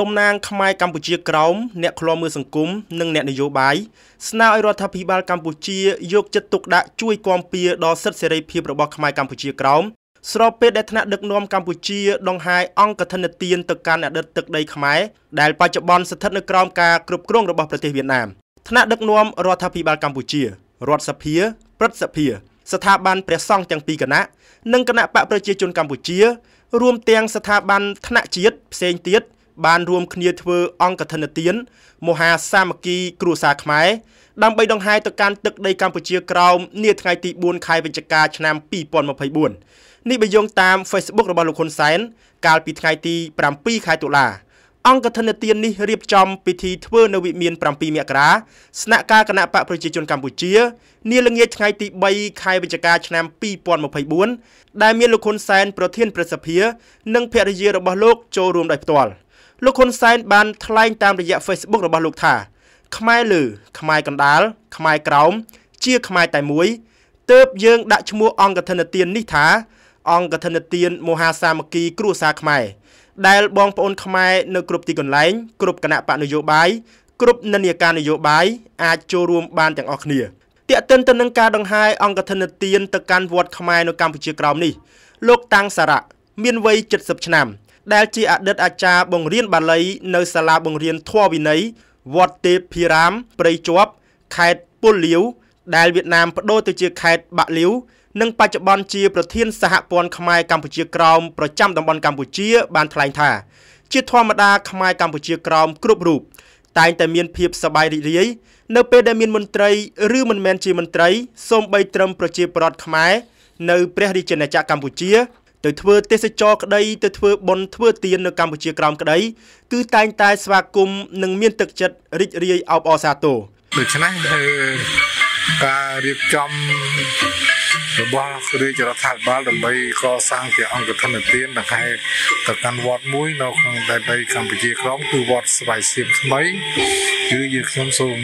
តំណាងខ្មែរកម្ពុជាក្រោមអ្នកឃ្លាំមើលសង្គមនិងអ្នកនយោបាយស្នើឲ្យរដ្ឋាភិបាលកម្ពុជាយកចិត្តទុកដាក់ជួយគាំពៀដល់សិទ្ធិសេរីភាពរបស់ខ្មែរកម្ពុជាក្រោមស្របពេលដែលថ្នាក់ដឹកនាំកម្ពុជាដង្ហែអង្គធនទានទៅកាន់អតីតទឹកដីខ្មែរដែលបច្ចុប្បន្នស្ថិតនៅក្រោមការគ្រប់គ្រងរបស់ប្រទេសវៀតណាមថ្នាក់ដឹកនាំរដ្ឋាភិបាលកម្ពុជារដ្ឋសភាព្រឹទ្ធសភាស្ថាប័នព្រះសង្ឃទាំងពីរគណៈនិងគណៈបកប្រជាជនកម្ពុជា រួមទាំងស្ថាប័នថ្នាក់ជាតិផ្សេងទៀតបានរួមគ្នាធ្វើអង្គកឋិនទាន មហាសាមគ្គីគ្រួសារខ្មែរដើម្បីដង្ហែទៅកាន់ទឹកដីកម្ពុជាក្រោមនាថ្ងៃទី4ខែវិច្ឆិកាឆ្នាំ2024នេះបើយោងតាម Facebook របស់លោកហ៊ុនសែនកាលពីថ្ងៃទី7ខែតុលាអង្គធនទាននេះរៀបចំពិធីធ្វើនៅវិមាន7មករាស្នាក់ការគណៈបកប្រជាជនកម្ពុជានាល្ងាចថ្ងៃទី3ខែវិច្ឆិកាឆ្នាំ2024ដែលមានលោកហ៊ុនសែនប្រធានប្រសិទ្ធិនិងភរិយារបស់លោកចូលរួមដោយផ្ទាល់។លោកហ៊ុនសែនបានថ្លែងតាមរយៈ Facebook របស់លោកថាខ្មែរលើខ្មែរកណ្ដាលខ្មែរក្រោមជាខ្មែរតែមួយទើបយើងដាក់ឈ្មោះអង្គធនទាននេះថាអង្គធនទានមហាសាមគ្គីគ្រួសារខ្មែរដែលបងប្អូនខ្មែរនៅគ្រប់ទីកន្លែងគ្រប់គណៈបកនយោបាយគ្រប់និន្នាការនយោបាយអាចចូលរួមបានទាំងអស់គ្នាទាក់ទិនទៅនឹងការដង្ហែអង្គធនទានទៅកាន់វត្តខ្មែរនៅកម្ពុជាក្រោមនេះលោកតាំងសារៈមានវ័យ70ឆ្នាំដែលជាអតីតអាចារ្យបង្រៀនបាលីនៅសាលាបង្រៀនធម៌វិន័យវត្តទេភារាមព្រៃជាប់ខេត្តពុលលាវដែលវៀតណាមបដូរទៅជាខេត្តបាក់លាវ និងបច្ចុប្បន្នជាប្រធានសហព័ន្ធខ្មែរកម្ពុជាក្រោមប្រចាំតំបន់កម្ពុជា បានថ្លែងថាជាធម្មតាខ្មែរកម្ពុជាក្រោមគ្រប់រូបតែងតែមានភាពសប្បាយរីករាយនៅពេលដែលមានមន្ត្រី ឬមិនមែនជាមន្ត្រីសូម្បីត្រឹមប្រជាពលរដ្ឋខ្មែរនៅព្រះរាជាណាចក្រកម្ពុជាទៅធ្វើទេសចរក្តីទៅធ្វើបុណ្យធ្វើទាននៅកម្ពុជាក្រោមក្តីគឺតែងតែ ស្វាគមន៍និងមាន ទឹកចិត្តរីករាយអបអរសាទរដូច្នេះគឺការរៀបចំរបស់រាជរដ្ឋាភិបាលដើម្បី កសាងជាអង្គធនទាននៅខេត្តទៅកាន់វត្តមួយនៅក្នុងដែនដីកម្ពុជាក្រមគឺវត្តស្វាយសៀមថ្មីគឺយើងខ្ញុំសូម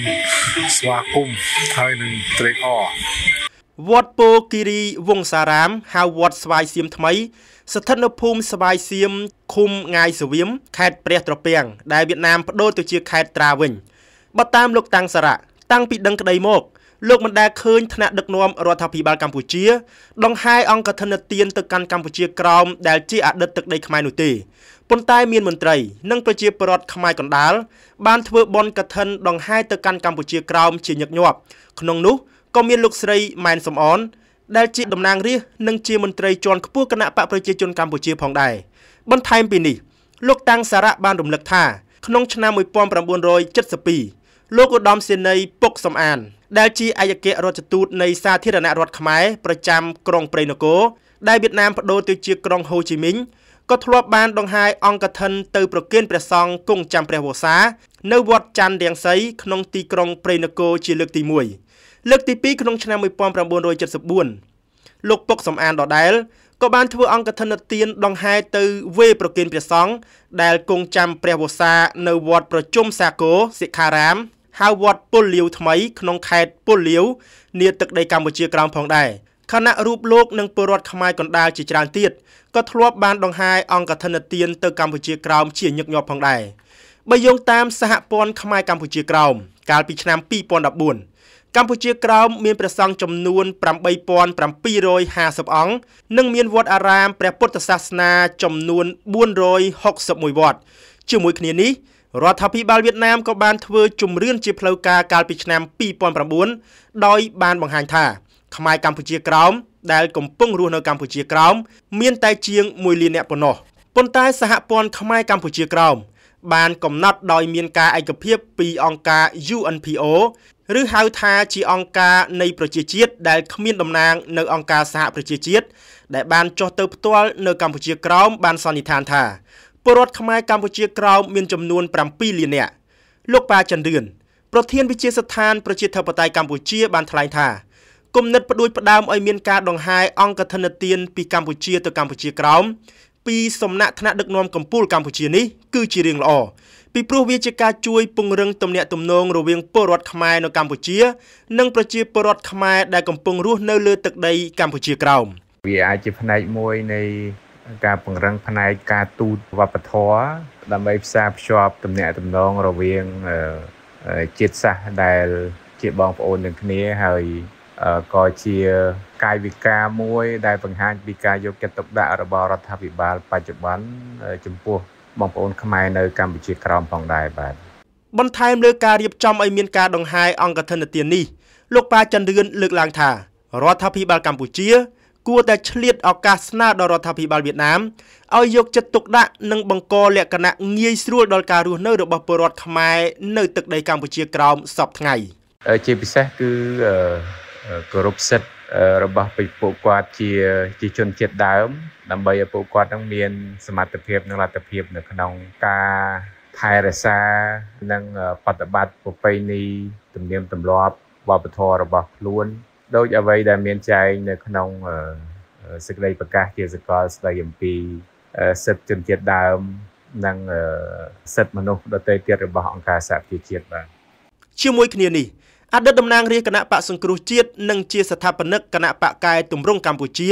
ស្វាគមន៍ហើយនឹងត្រេកអរវត្តពោគិរីវង្សារាមហៅវត្តស្វាយសៀមថ្មី ស្ថិតនៅភូមិស្វាយសៀមឃុំងាយសវៀមខេត្តព្រះត្រពាំងដែលវៀតណាមបដូរទៅជាខេត្តត្រាវិញបើតាមលោកតាំងសារៈតាំងពីដឹងក្តីមកលោកមិនដែលឃើញថ្នាក់ដឹកនាំរដ្ឋាភិបាលកម្ពុជា ដង្ហែអង្គធនទានទៅកាន់កម្ពុជាក្រោមដែលជាអតីតទឹកដីខ្មែរនោះទេប៉ុន្តែមានមន្ត្រីនិងប្រជាពលរដ្ឋខ្មែរកណ្ដាលបានធ្វើបន់កឋិនដង្ហែទៅកាន់កម្ពុជាក្រោមជាញឹកញាប់ក្នុងនោះក៏មានលោកស្រីម៉ែនសំអនដែលជាតំណាងរាស្ត្រនិងជាមន្ត្រីជាន់ខ្ពស់គណៈបកប្រជាជនកម្ពុជាផងដែរបន្ថែមពីនេះលោកតាំងសារៈបានរំលឹកថាក្នុងឆ្នាំ1972លោកឧត្តមសេនីយ៍ពុកសំអានដែលជាឯកអគ្គរដ្ឋទូតនៃសាធារណរដ្ឋខ្មែរប្រចាំក្រុងព្រៃនគរដែលវៀតណាមបដូរទៅជាក្រុងហូជីមីញក៏ធ្លាប់បាន ដង្ហែអង្គកឋិនទៅប្រគិនព្រះសង្ឃគង់ចាំព្រះវស្សា នៅវត្តច័ន្ទរៀងសីក្នុងទីក្រុងព្រៃនគរជាលើកទី1លើកទី2ក្នុងឆ្នាំ1974លោកពុកសំអានដដែលក៏បានធ្វើអង្គធនទាន ដង្ហែទៅវេប្រគិនព្រះសង្ឃដែលគង់ចាំព្រះវស្សានៅវត្តប្រជុំសាគរសិក្ខារាមហៅវត្តពុលលាវថ្មីក្នុងខេត្តពុលលាវនាទឹកដីកម្ពុជាក្រោមផងដែរខណៈរូបលោក និងពលរដ្ឋខ្មែរកណ្ដាលជាច្រើនទៀតក៏ធ្លាប់បាន ដង្ហែអង្គធនទាន ទៅកម្ពុជាក្រោមជាញឹកញាប់ផងដែរបើយោងតាមសហព័ន្ធខ្មែរកម្ពុជាក្រោមកាលពីឆ្នាំ2014កម្ពុជាក្រោមមានព្រះសង្ឃចំនួន8750អង្គនិង មានវត្តអារាមព្រះពុទ្ធសាសនា ចំនួន461វត្តជាមួយ គ្នានេះរដ្ឋាភិបាលវៀតណាមក៏បានធ្វើជំរឿនជាផ្លូវការកាលពីឆ្នាំ2009ដោយ បានបង្ហាញថាខ្មែរកម្ពុជាក្រោមដែល កំពុងរស់នៅកម្ពុជាក្រោមមានតែជាង1លានអ្នកប៉ុណ្ណោះប៉ុន្តែសហព័ន្ធខ្មែរកម្ពុជាក្រោមបាន កំណត់ដោយមានការឯកភាព ពីអង្គការ UNPO ឬហៅថាជាអង្គការនៃប្រជាជាតិដែលគ្មានតំណាងនៅអង្គការសហប្រជាជាតិដែលបានចុះទៅផ្ទាល់នៅកម្ពុជាក្រោមបានសន្និដ្ឋានថាពលរដ្ឋខ្មែរកម្ពុជាក្រោមមានចំនួន7លាននាក់លោកប៉ាចន្ទរឿនប្រធានវិជាស្ថានប្រជាធិបតេយ្យកម្ពុជា បានថ្លែងថាគំនិតផ្ដួចផ្ដើមឲ្យមានការដង្ហែអង្គធនទានពីកម្ពុជាទៅកម្ពុជាក្រោមពីសំណាក់ថ្នាក់ដឹកនាំកម្ពុជាកម្ពុជានេះគឺជារឿងល្អពីព្រោះវាជាការជួយពង្រឹងទំនាក់ទំនងរវាងពលរដ្ឋខ្មែរនៅកម្ពុជា និងប្រជាពលរដ្ឋខ្មែរដែលកំពុងរស់នៅលើទឹកដីកម្ពុជាក្រោមវាអាចជាផ្នែកមួយ នៃ ការពង្រឹង ផ្នែកការទូតវប្បធម៌ដើម្បីផ្សារភ្ជាប់ទំនាក់ទំនងរវាងជាតិសាសន៍ដែល ជាបងប្អូននឹងគ្នាហើយក៏ជាកាយវិការមួយ ដែល បង្ហាញពីការយកចិត្តទុកដាក់របស់រដ្ឋាភិបាលបច្ចុប្បន្នចំពោះបងប្អូនខ្មែរនៅកម្ពុជាក្រោមផងដែរបាទបន្ថែមលើការរៀបចំឲ្យមានការដង្ហែអង្គធនទាននេះលោកប៉ាចន្ទរឿនលើកឡើង ថារដ្ឋាភិបាលកម្ពុជា គួរតែឆ្លៀតឱកាសស្នើដល់រដ្ឋាភិបាលវៀតណាមឲ្យយក ចិត្តទុកដាក់និងបង្កលក្ខណៈងាយស្រួលដល់ការរស់នៅ របស់ពលរដ្ឋខ្មែរនៅទឹកដីកម្ពុជាក្រោមសពថ្ងៃជាពិសេសគឺគោរពសិទ្ធិរបស់ពួកគាត់ជាជាជនជាតិដើមដើម្បីឲ្យពួកគាត់នឹងមាន សមត្ថភាពនិងលទ្ធភាព នៅក្នុងការថែរក្សានិងបប្រតិបត្តិប្រពៃណីទំនៀមទម្លាប់វប្បធម៌របស់ខ្លួនដោយអ្វីដែលមានចែងនៅ ក្នុងសេចក្តីប្រកាសជាសកលស្តីអំពីសិទ្ធិជនជាតិដើម និងសិទ្ធិមនុស្សដទៃទៀតរបស់អង្គការសហប្រជាជាតិបាទជាមួយគ្នានេះអតីតតំណាងរាជគណៈបកសង្គ្រោះជាតិនិងជាស្ថាបនិកគណៈបកកែតម្រង់កម្ពុជា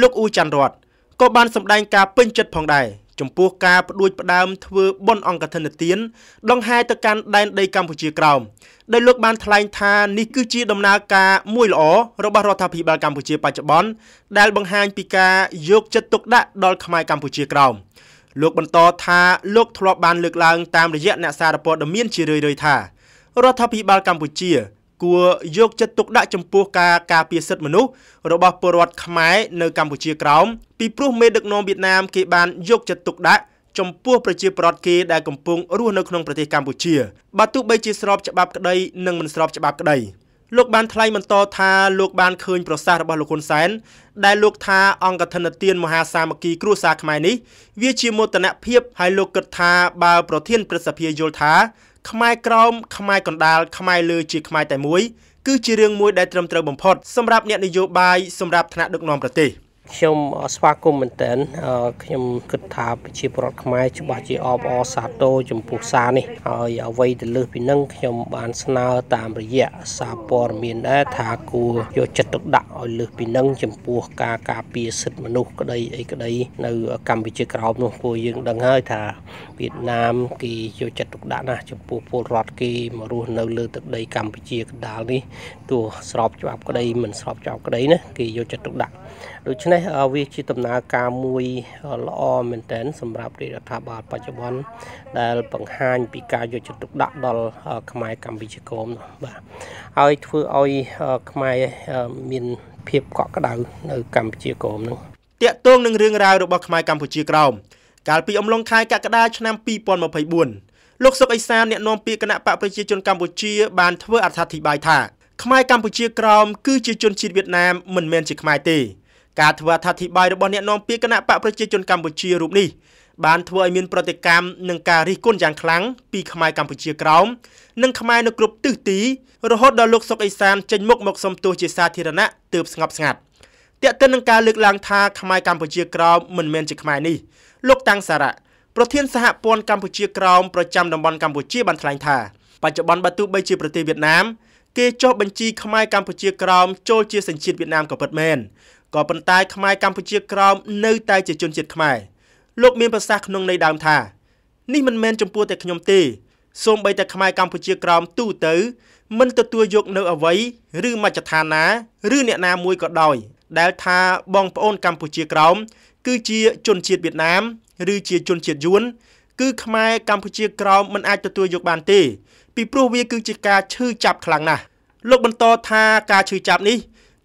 លោកអ៊ូច័ន្ទរតក៏បានសម្ដែងការពេញចិត្តផងដែរចំពោះការផ្ដួចផ្ដើមធ្វើបុណ្យអង្គធនទាន ដង្ហែទៅកាន់ដែនដីកម្ពុជាក្រោមដោយលោកបានថ្លែងថានេះគឺជាដំណើរការមួយល្អរបស់រដ្ឋាភិបាលកម្ពុជាបច្ចុប្បន្នដែលបង្ហាញពីការយកចិត្តទុកដាក់ដល់ខ្មែរកម្ពុជាក្រោមលោកបន្តថាលោកធ្លាប់បានលើកឡើងតាមរយៈអ្នកសារព័ត៌មានជារឿយៗថារដ្ឋាភិបាលកម្ពុជា គួរយកចិត្តទុកដាក់ចំពោះការការពារសិទ្ធិមនុស្សរបស់ពលរដ្ឋខ្មែរនៅកម្ពុជាក្រោមពីព្រោះមេដឹកនាំវៀតណាម គេបានយកចិត្តទុកដាក់ចំពោះប្រជាពលរដ្ឋគេដែលកំពុងរស់នៅក្នុងប្រទេសកម្ពុជាបើទោះបីជាស្របច្បាប់ក្តីនិងមិនស្របច្បាប់ក្តីលោកបានថ្លែងបន្តថាលោកបានឃើញប្រសាសន៍របស់លោកហ៊ុនសែនដែលលោកថាអង្គធនទានមហាសាមគ្គីគ្រួសារខ្មែរនេះវាជាមោទនភាពហើយលោកគិតថាបើ ប្រធានព្រឹទ្ធសភាយល់ថាខ្មែរក្រោមខ្មែរកណ្ដាលខ្មែរលើជាខ្មែរតែមួយ គឺជារឿងមួយដែលត្រឹមត្រូវបំផុត សម្រាប់អ្នកនយោបាយសម្រាប់ថ្នាក់ដឹកនាំប្រទេស។ខ្ញុំស្វាគមន៍មែនតើខ្ញុំគិតថាប្រជាពលរដ្ឋខ្មែរច្បាស់ជាអបអរសាទរចំពោះសារនេះហើយអ្វីទៅលើសពីនឹងខ្ញុំបានស្នើតាមរយៈសារព័ត៌មានដែរថាគួរយកចិត្តទុកដាក់ឲ្យលើសពីនឹងចំពោះការការពារសិទ្ធិមនុស្សក្តីអីក្តីនៅ កម្ពុជាក្រោមនោះពួកយើងដឹងហើយថាវៀតណាមគេយកចិត្តទុកដាក់ណាស់ចំពោះពលរដ្ឋគេមករស់នៅ លើ ទឹកដី កម្ពុជាកណ្ដាលនេះទោះស្របច្បាប់ក្តីមិនស្របច្បាប់ក្តីណាគេយកចិត្តទុកដាក់ដូច្នេះនេះវាជាដំណើរការមួយល្អមែនទែនសម្រាប់រាជរដ្ឋាភិបាលបច្ចុប្បន្នដែល បង្ហាញពីការយកចិត្តទុកដាក់ដល់ខ្មែរកម្ពុជាក្រមបាទហើយធ្វើឲ្យខ្មែរមានភាពកក់ក្ដៅនៅ កម្ពុជាក្រមនោះតាកតងនឹងរឿងរ៉ាវរបស់ខ្មែរកម្ពុជាក្រមកាលពីអំឡុងខែកក្កដាឆ្នាំ2024លោកសុកអេសានអ្នកនាំពាក្យគណៈបកប្រជាជនកម្ពុជាបានធ្វើអត្ថាធិប្បាយថាខ្មែរកម្ពុជាក្រមគឺជាជនជាតិវៀតណាមមិនមែនជាខ្មែរទេការធ្វើអត្ថាធិប្បាយរបស់អ្នកនាំពាក្យគណៈបកប្រជាជនកម្ពុជារូបនេះបានធ្វើឲ្យមានប្រតិកម្មនិងការរិះគន់យ៉ាងខ្លាំងពីខ្មែរកម្ពុជាក្រោមនិងខ្មែរនៅគ្រប់ទិសទីរហូតដល់លោកសុកអេសានចេញមុខមកសុំទោសជាសាធារណៈទើបស្ងប់ស្ងាត់តែកតិននឹងការលើកឡើងថាខ្មែរកម្ពុជាក្រោមមិនមែនជាខ្មែរនេះលោកតាំងសារ៉ាប្រធានសហព័ន្ធកម្ពុជាក្រោមប្រចាំតំបន់កម្ពុជាបានថ្លែងថាបច្ចុប្បន្នបើទោះបីជាប្រទេសវៀតណាមគេចុះបញ្ជីខ្មែរកម្ពុជាក្រោមចូលជាសញ្ជាតិវៀតណាមក៏ពិតមែនក៏ប៉ុន្តែខ្មែរកម្ពុជាក្រោមនៅតែជាជនជាតិខ្មែរលោកមានប្រសាសន៍ក្នុងន័យដើមថានេះមិនមែនចំពោះតែខ្ញុំទេសូម្បីតែខ្មែរកម្ពុជាក្រោមទូទៅមិនទទួលយកនៅអ្វីឬមជ្ឈដ្ឋានណាឬអ្នកណាមួយក៏ដោយ ដែលថាបងប្អូនកម្ពុជាក្រោមគឺជាជនជាតិវៀតណាម ឬជាជនជាតិយួនគឺ ខ្មែរកម្ពុជាក្រោមមិនអាចទទួលយកបានទេពីព្រោះវាគឺជាការឈឺចាប់ខ្លាំងណាស់លោកបន្តថាការឈឺចាប់នេះ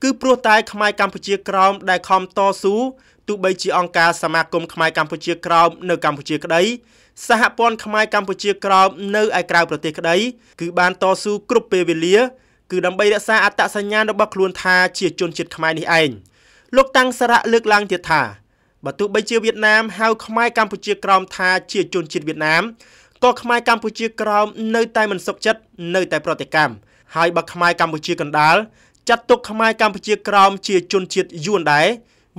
គឺព្រោះតែខ្មែរកម្ពុជាក្រោមដែលខំតស៊ូទោះបីជាអង្គការសមាគមខ្មែរកម្ពុជាក្រោមនៅកម្ពុជាក្តីសហព័ន្ធខ្មែរកម្ពុជាក្រោមនៅឯក្រៅប្រទេសក្តីគឺបានតស៊ូគ្រប់ពេលវេលាគឺដើម្បីរក្សាអត្តសញ្ញាណរបស់ខ្លួនថាជាជនជាតិខ្មែរនេះឯងលោកតាំងសារៈលើកឡើងទៀតថាបើទោះបីជាវៀតណាម ហៅ ខ្មែរកម្ពុជាក្រោមថាជាជនជាតិវៀតណាមក៏ខ្មែរកម្ពុជាក្រោមនៅតែមិនសុខចិត្តនៅតែប្រតិកម្មហើយបើខ្មែរកម្ពុជាកណ្ដាលចាត់ទុកខ្មែរកម្ពុជាក្រោមជាជនជាតិយួនដែរ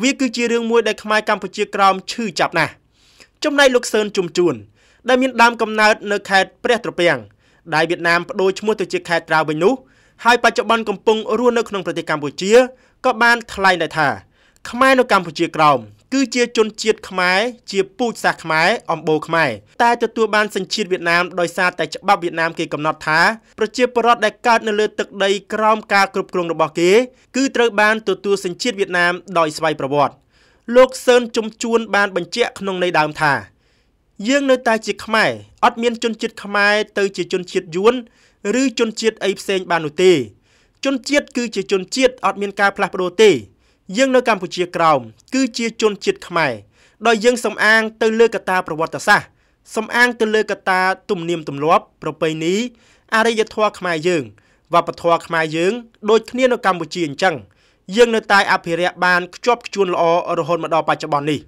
វាគឺជារឿងមួយដែលខ្មែរកម្ពុជាក្រោមឈឺចាប់ណាស់ចំណែកលោកសឿនជុំជួន ដែលមានដើមកំណើតនៅខេត្តព្រះត្រពាំងដែលវៀតណាមបដូរឈ្មោះទៅជាខេត្តត្រាវវិញនោះហើយបច្ចុប្បន្នកំពុងរស់នៅក្នុងប្រទេសកម្ពុជាក៏បានថ្លែងដែរថាខ្មែរនៅកម្ពុជាក្រោមគឺជាជនជាតិខ្មែរជាពូជសាសន៍ខ្មែរអំបូរខ្មែរតែទទួលបានសញ្ជាតិវៀតណាមដោយសារតែច្បាប់វៀតណាមគេកំណត់ថាប្រជាពលរដ្ឋដែលកើតនៅលើទឹកដីក្រោមការគ្រប់គ្រងរបស់គេ គឺត្រូវបានទទួលសញ្ជាតិវៀតណាមដោយស្វ័យប្រវត្តិលោកសឿនជុំជួន បាន បញ្ជាក់ក្នុងន័យដើមថាយើងនៅតែជាខ្មែរអត់មាន ជនជាតិខ្មែរទៅ ជាជនជាតិយួនឬជនជាតិអីផ្សេង បាននោះទេ ជនជាតិគឺជាជនជាតិអត់មានការផ្លាស់ប្ដូរទេយើងនៅកម្ពុជាក្រោមគឺជាជនជាតិខ្មែរដោយយើងសំអាងទៅលើកត្តាប្រវត្តិសាស្ត្រសំអាងទៅលើកត្តាទំនៀមទម្លាប់ ប្រពៃណីអរិយធម៌ខ្មែរយើងវប្បធម៌ខ្មែរយើងដូចគ្នានៅកម្ពុជាអញ្ចឹងយើងនៅតែអភិរក្សបានខ្ជាប់ខ្ជួនល្អរហូតមកដល់បច្ចុប្បន្ននេះ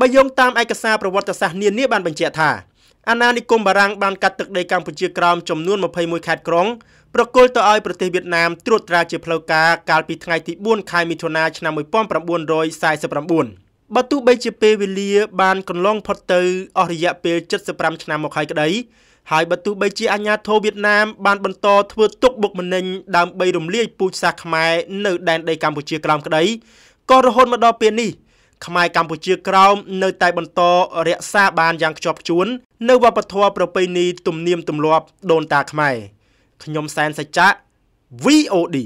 បើយោងតាមឯកសារប្រវត្តិសាស្ត្រនានាបានបញ្ជាក់ថាអាណានិគមបារាំងបានកាត់ទឹកដីកម្ពុជាក្រោមចំនួន21ខេត្តក្រុងប្រគល់ទៅឲ្យប្រទេសវៀតណាមត្រួតត្រាជាផ្លូវការកាលពីថ្ងៃទី4ខែមិថុនាឆ្នាំ1949បើទោះបីជាពេលវេលា បានកន្លងផុតទៅអស់រយៈពេល75ឆ្នាំមកហើយក្តីហើយបើទោះបីជាអាញាធរវៀតណាមបានបន្តធ្វើទុកបុកម្នេញដើម្បីរំលាយពូជសាសន៍ខ្មែរនៅដែនដីកម្ពុជាក្រោមក្តីក៏រហូតមកដល់ពេលនេះខ្មែរកម្ពុជាក្រោមនៅតែបន្តរក្សាបានយ៉ាងខ្ជាប់ខ្ជួននៅវប្បធម៌ប្រពៃណីទំនៀមទម្លាប់ដូនតាខ្មែរខ្ញុំសែនសច្ចៈ VOD